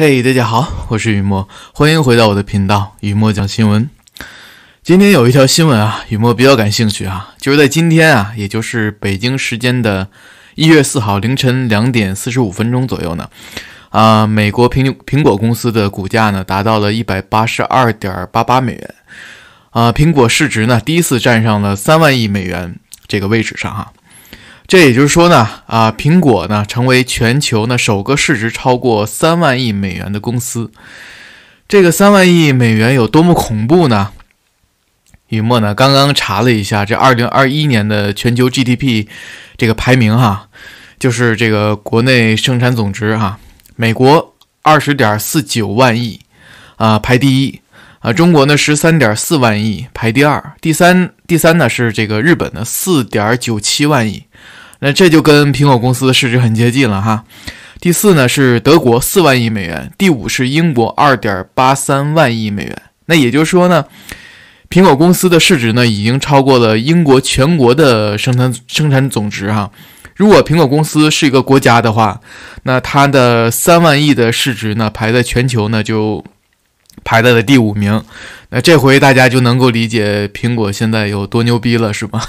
嘿，大家好，我是雨墨，欢迎回到我的频道《雨墨讲新闻》。今天有一条新闻啊，雨墨比较感兴趣啊，就是在今天啊，也就是北京时间的一月四号凌晨两点四十五分钟左右呢，啊，美国苹苹果公司的股价呢达到了一百八十二点八八美元，啊，苹果市值呢第一次站上了三万亿美元这个位置上哈。这也就是说呢，啊，苹果呢成为全球呢首个市值超过三万亿美元的公司。这个三万亿美元有多么恐怖呢？雨墨呢刚刚查了一下，这二零二一年的全球 GDP 这个排名哈，就是这个国内生产总值哈，美国二十点四九万亿啊排第一啊，中国呢十三点四万亿排第二，第三第三呢是这个日本的四点九七万亿。那这就跟苹果公司的市值很接近了哈。第四呢是德国四万亿美元，第五是英国二点八三万亿美元。那也就是说呢，苹果公司的市值呢已经超过了英国全国的生产生产总值哈。如果苹果公司是一个国家的话，那它的三万亿的市值呢排在全球呢就。排在了第五名，那这回大家就能够理解苹果现在有多牛逼了，是吗？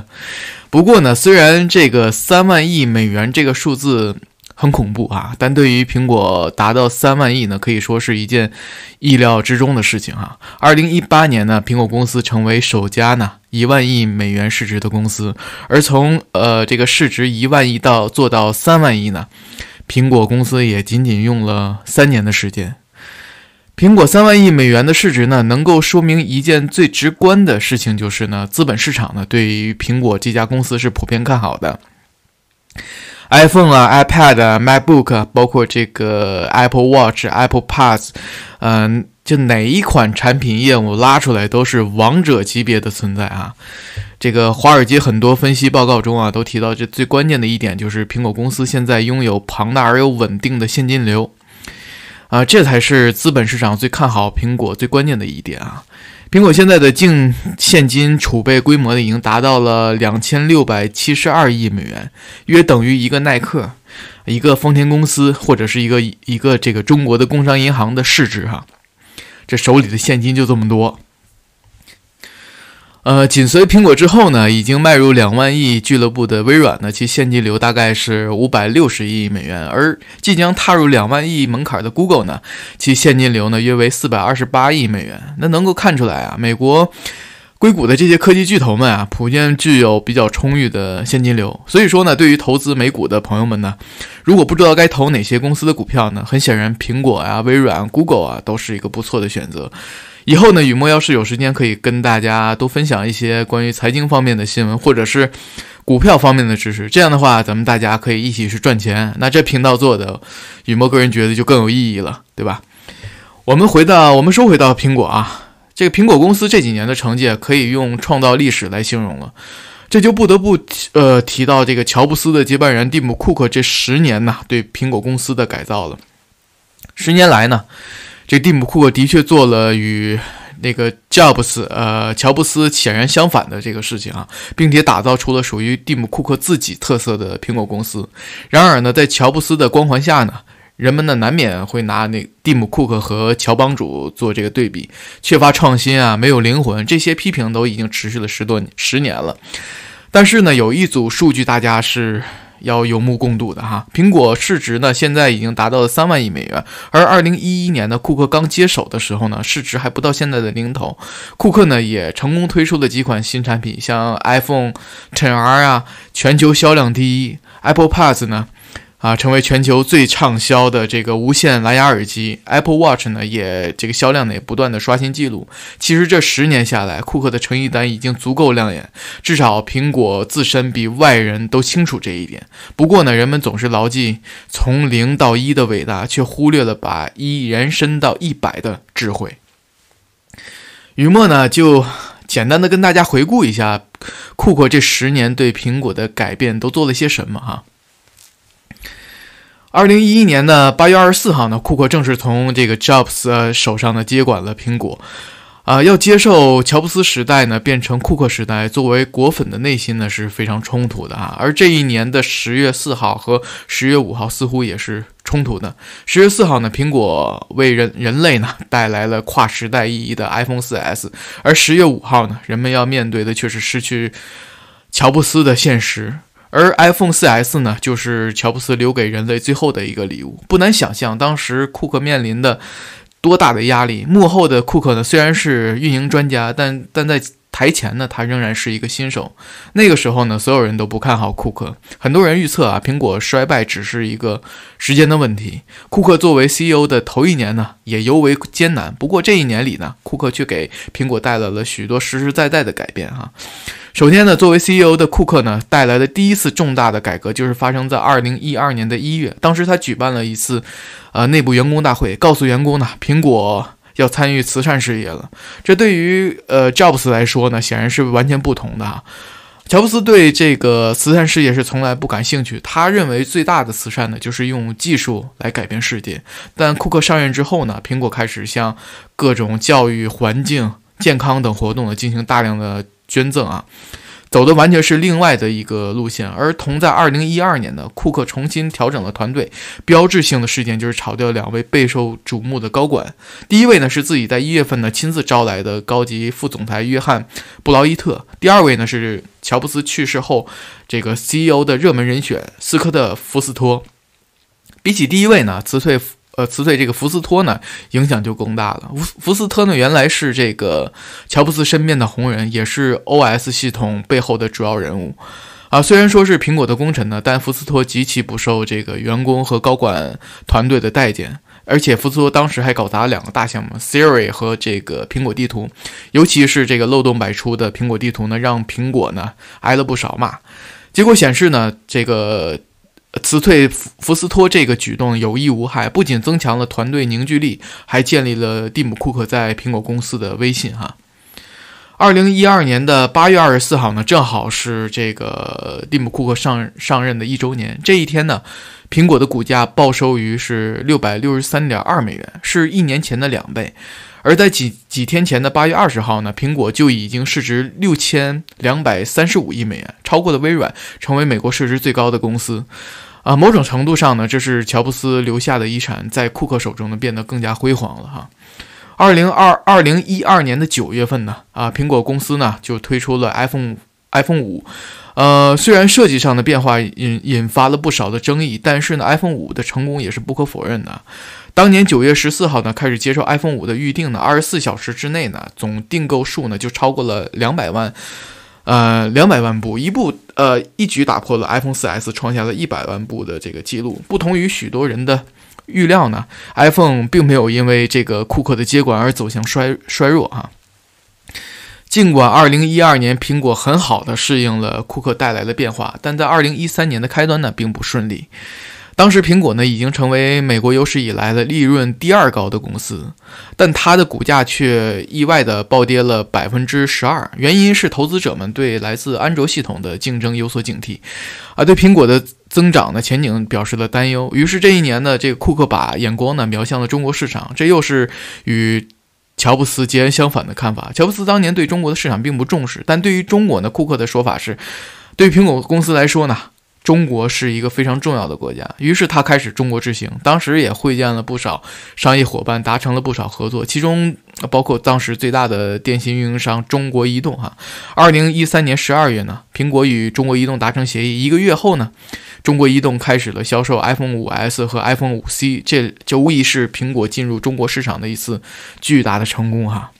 不过呢，虽然这个三万亿美元这个数字很恐怖啊，但对于苹果达到三万亿呢，可以说是一件意料之中的事情啊。二零一八年呢，苹果公司成为首家呢一万亿美元市值的公司，而从呃这个市值一万亿到做到三万亿呢，苹果公司也仅仅用了三年的时间。苹果三万亿美元的市值呢，能够说明一件最直观的事情，就是呢，资本市场呢对于苹果这家公司是普遍看好的。iPhone 啊，iPad、MacBook，啊、包括这个 Apple Watch、Apple p a s s 嗯，就哪一款产品业务拉出来都是王者级别的存在啊。这个华尔街很多分析报告中啊都提到，这最关键的一点就是苹果公司现在拥有庞大而又稳定的现金流。啊，这才是资本市场最看好苹果最关键的一点啊！苹果现在的净现金储备规模呢，已经达到了两千六百七十二亿美元，约等于一个耐克、一个丰田公司或者是一个一个这个中国的工商银行的市值哈。这手里的现金就这么多。呃，紧随苹果之后呢，已经迈入两万亿俱乐部的微软呢，其现金流大概是五百六十亿美元；而即将踏入两万亿门槛的 Google 呢，其现金流呢约为四百二十八亿美元。那能够看出来啊，美国硅谷的这些科技巨头们啊，普遍具有比较充裕的现金流。所以说呢，对于投资美股的朋友们呢，如果不知道该投哪些公司的股票呢，很显然，苹果啊、微软、Google 啊，都是一个不错的选择。以后呢，雨墨要是有时间，可以跟大家多分享一些关于财经方面的新闻，或者是股票方面的知识。这样的话，咱们大家可以一起去赚钱。那这频道做的，雨墨个人觉得就更有意义了，对吧？我们回到，我们说回到苹果啊，这个苹果公司这几年的成绩可以用创造历史来形容了。这就不得不提呃提到这个乔布斯的接班人蒂姆·库克这十年呐，对苹果公司的改造了。十年来呢？这蒂姆·库克的确做了与那个 Jobs，呃，乔布斯显然相反的这个事情啊，并且打造出了属于蒂姆·库克自己特色的苹果公司。然而呢，在乔布斯的光环下呢，人们呢难免会拿那蒂姆·库克和乔帮主做这个对比，缺乏创新啊，没有灵魂，这些批评都已经持续了十多十年了。但是呢，有一组数据，大家是。要有目共睹的哈，苹果市值呢现在已经达到了三万亿美元，而二零一一年呢库克刚接手的时候呢市值还不到现在的零头，库克呢也成功推出了几款新产品，像 iPhone XR 啊，全球销量第一，Apple Pads 呢。啊，成为全球最畅销的这个无线蓝牙耳机，Apple Watch 呢也这个销量呢也不断的刷新记录。其实这十年下来，库克的成绩单已经足够亮眼，至少苹果自身比外人都清楚这一点。不过呢，人们总是牢记从零到一的伟大，却忽略了把一延伸到一百的智慧。雨墨呢就简单的跟大家回顾一下，库克这十年对苹果的改变都做了些什么哈。二零一一年的八月二十四号呢，库克正式从这个 Jobs 手上呢接管了苹果，啊，要接受乔布斯时代呢变成库克时代，作为果粉的内心呢是非常冲突的啊。而这一年的十月四号和十月五号似乎也是冲突的。十月四号呢，苹果为人人类呢带来了跨时代意义的 iPhone 四 S，而十月五号呢，人们要面对的却是失去乔布斯的现实。而 iPhone 4S 呢，就是乔布斯留给人类最后的一个礼物。不难想象，当时库克面临的多大的压力。幕后的库克呢，虽然是运营专家，但但在。台前呢，他仍然是一个新手。那个时候呢，所有人都不看好库克，很多人预测啊，苹果衰败只是一个时间的问题。库克作为 CEO 的头一年呢，也尤为艰难。不过这一年里呢，库克却给苹果带来了许多实实在在的改变哈。首先呢，作为 CEO 的库克呢，带来的第一次重大的改革，就是发生在二零一二年的一月，当时他举办了一次，呃，内部员工大会，告诉员工呢，苹果。要参与慈善事业了，这对于呃乔布斯来说呢，显然是完全不同的啊。乔布斯对这个慈善事业是从来不感兴趣，他认为最大的慈善呢，就是用技术来改变世界。但库克上任之后呢，苹果开始向各种教育、环境、健康等活动呢进行大量的捐赠啊。走的完全是另外的一个路线，而同在二零一二年呢，库克重新调整了团队，标志性的事件就是炒掉两位备受瞩目的高管。第一位呢是自己在一月份呢亲自招来的高级副总裁约翰·布劳伊特，第二位呢是乔布斯去世后这个 CEO 的热门人选斯科特·福斯托。比起第一位呢，辞退。呃，辞退这个福斯托呢，影响就更大了。福福斯托呢，原来是这个乔布斯身边的红人，也是 OS 系统背后的主要人物啊。虽然说是苹果的功臣呢，但福斯托极其不受这个员工和高管团队的待见。而且福斯托当时还搞砸了两个大项目，Siri 和这个苹果地图，尤其是这个漏洞百出的苹果地图呢，让苹果呢挨了不少骂。结果显示呢，这个。辞退福福斯托这个举动有益无害，不仅增强了团队凝聚力，还建立了蒂姆·库克在苹果公司的威信。哈，二零一二年的八月二十四号呢，正好是这个蒂姆·库克上上任的一周年。这一天呢，苹果的股价报收于是六百六十三点二美元，是一年前的两倍。而在几几天前的八月二十号呢，苹果就已经市值六千两百三十五亿美元，超过了微软，成为美国市值最高的公司，啊，某种程度上呢，这是乔布斯留下的遗产，在库克手中呢变得更加辉煌了哈。二零二二零一二年的九月份呢，啊，苹果公司呢就推出了 iPhone iPhone 五。呃，虽然设计上的变化引引发了不少的争议，但是呢，iPhone 五的成功也是不可否认的。当年九月十四号呢，开始接受 iPhone 五的预定呢，二十四小时之内呢，总订购数呢就超过了两百万，呃，两百万部，一部呃，一举打破了 iPhone 4S 创下了一百万部的这个记录。不同于许多人的预料呢，iPhone 并没有因为这个库克的接管而走向衰衰弱哈。尽管2012年苹果很好的适应了库克带来的变化，但在2013年的开端呢并不顺利。当时苹果呢已经成为美国有史以来的利润第二高的公司，但它的股价却意外的暴跌了百分之十二。原因是投资者们对来自安卓系统的竞争有所警惕，啊，对苹果的增长的前景表示了担忧。于是这一年呢，这个库克把眼光呢瞄向了中国市场，这又是与。乔布斯截然相反的看法。乔布斯当年对中国的市场并不重视，但对于中国呢，库克的说法是，对于苹果公司来说呢。中国是一个非常重要的国家，于是他开始中国之行，当时也会见了不少商业伙伴，达成了不少合作，其中包括当时最大的电信运营商中国移动。哈，二零一三年十二月呢，苹果与中国移动达成协议，一个月后呢，中国移动开始了销售 iPhone 五 S 和 iPhone 五 C，这就无疑是苹果进入中国市场的一次巨大的成功。哈。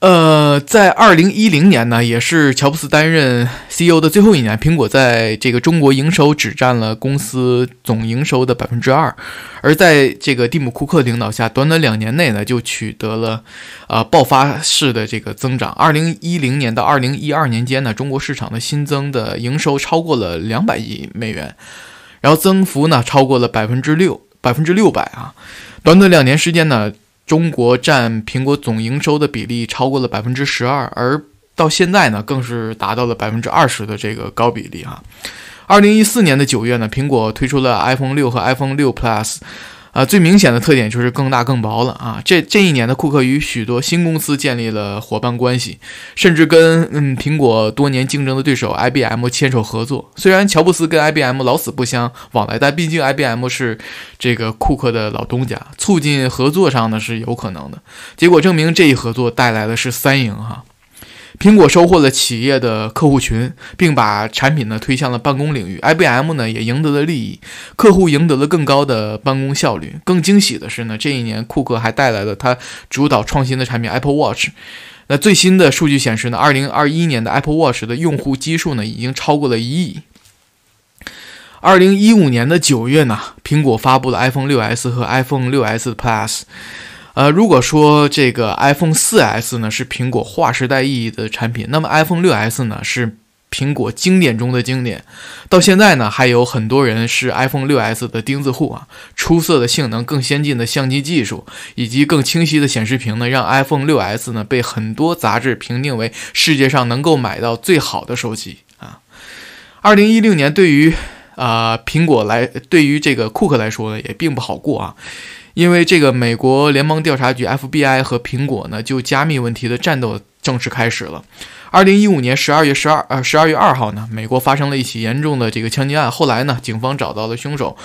呃，在二零一零年呢，也是乔布斯担任 CEO 的最后一年，苹果在这个中国营收只占了公司总营收的百分之二，而在这个蒂姆·库克领导下，短短两年内呢，就取得了呃爆发式的这个增长。二零一零年到二零一二年间呢，中国市场的新增的营收超过了两百亿美元，然后增幅呢超过了百分之六，百分之六百啊，短短两年时间呢。中国占苹果总营收的比例超过了百分之十二，而到现在呢，更是达到了百分之二十的这个高比例哈。二零一四年的九月呢，苹果推出了 iPhone 六和 iPhone 六 Plus。啊，最明显的特点就是更大、更薄了啊！这这一年的库克与许多新公司建立了伙伴关系，甚至跟嗯苹果多年竞争的对手 IBM 牵手合作。虽然乔布斯跟 IBM 老死不相往来，但毕竟 IBM 是这个库克的老东家，促进合作上呢是有可能的。结果证明，这一合作带来的是三赢哈。苹果收获了企业的客户群，并把产品呢推向了办公领域。IBM 呢也赢得了利益，客户赢得了更高的办公效率。更惊喜的是呢，这一年库克还带来了他主导创新的产品 Apple Watch。那最新的数据显示呢，二零二一年的 Apple Watch 的用户基数呢已经超过了一亿。二零一五年的九月呢，苹果发布了 iPhone 六 S 和 iPhone 六 S Plus。呃，如果说这个 iPhone 4S 呢是苹果划时代意义的产品，那么 iPhone 6S 呢是苹果经典中的经典。到现在呢，还有很多人是 iPhone 6S 的钉子户啊。出色的性能、更先进的相机技术以及更清晰的显示屏呢，让 iPhone 6S 呢被很多杂志评定为世界上能够买到最好的手机啊。二零一六年对于啊苹果来，对于这个库克来说呢，也并不好过啊。因为这个，美国联邦调查局 FBI 和苹果呢，就加密问题的战斗正式开始了。二零一五年十二月十二，呃，十二月二号呢，美国发生了一起严重的这个枪击案。后来呢，警方找到了凶手，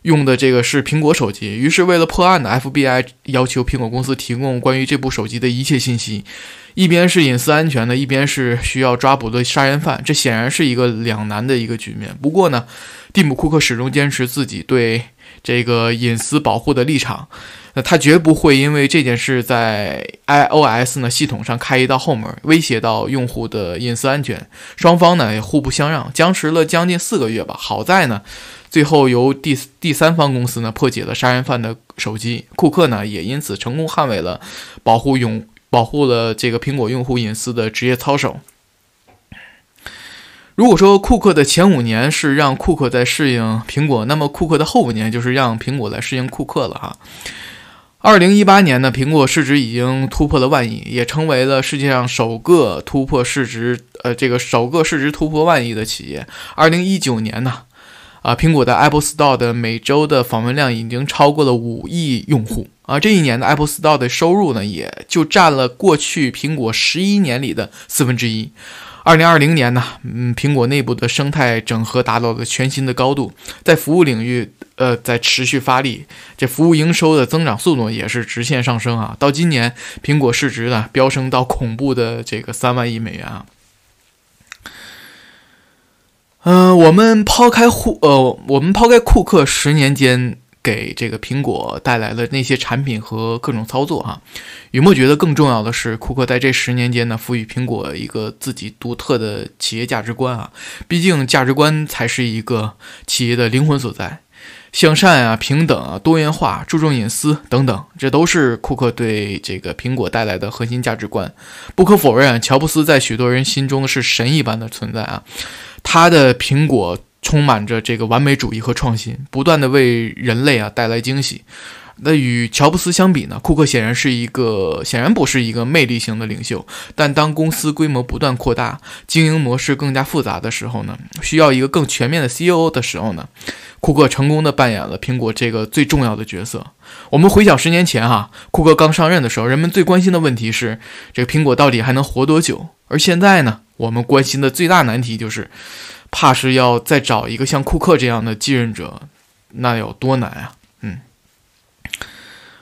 用的这个是苹果手机。于是为了破案呢，FBI 要求苹果公司提供关于这部手机的一切信息。一边是隐私安全的，一边是需要抓捕的杀人犯，这显然是一个两难的一个局面。不过呢，蒂姆·库克始终坚持自己对。这个隐私保护的立场，那他绝不会因为这件事在 iOS 呢系统上开一道后门，威胁到用户的隐私安全。双方呢也互不相让，僵持了将近四个月吧。好在呢，最后由第第三方公司呢破解了杀人犯的手机，库克呢也因此成功捍卫了保护用保护了这个苹果用户隐私的职业操守。如果说库克的前五年是让库克在适应苹果，那么库克的后五年就是让苹果来适应库克了哈。二零一八年呢，苹果市值已经突破了万亿，也成为了世界上首个突破市值呃这个首个市值突破万亿的企业。二零一九年呢，啊，苹果的 Apple Store 的每周的访问量已经超过了五亿用户啊，这一年的 Apple Store 的收入呢，也就占了过去苹果十一年里的四分之一。二零二零年呢，嗯，苹果内部的生态整合达到了全新的高度，在服务领域，呃，在持续发力，这服务营收的增长速度也是直线上升啊！到今年，苹果市值呢飙升到恐怖的这个三万亿美元啊！嗯，我们抛开库，呃，我们抛开库克十年间。给这个苹果带来了那些产品和各种操作哈，雨墨觉得更重要的是，库克在这十年间呢，赋予苹果一个自己独特的企业价值观啊，毕竟价值观才是一个企业的灵魂所在，向善啊，平等啊，多元化，注重隐私等等，这都是库克对这个苹果带来的核心价值观。不可否认，乔布斯在许多人心中是神一般的存在啊，他的苹果。充满着这个完美主义和创新，不断的为人类啊带来惊喜。那与乔布斯相比呢，库克显然是一个显然不是一个魅力型的领袖。但当公司规模不断扩大，经营模式更加复杂的时候呢，需要一个更全面的 CEO 的时候呢，库克成功的扮演了苹果这个最重要的角色。我们回想十年前哈，库克刚上任的时候，人们最关心的问题是这个苹果到底还能活多久？而现在呢，我们关心的最大难题就是。怕是要再找一个像库克这样的继任者，那有多难啊！嗯，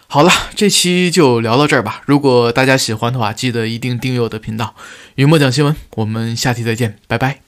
好了，这期就聊到这儿吧。如果大家喜欢的话，记得一定订阅我的频道，云墨讲新闻。我们下期再见，拜拜。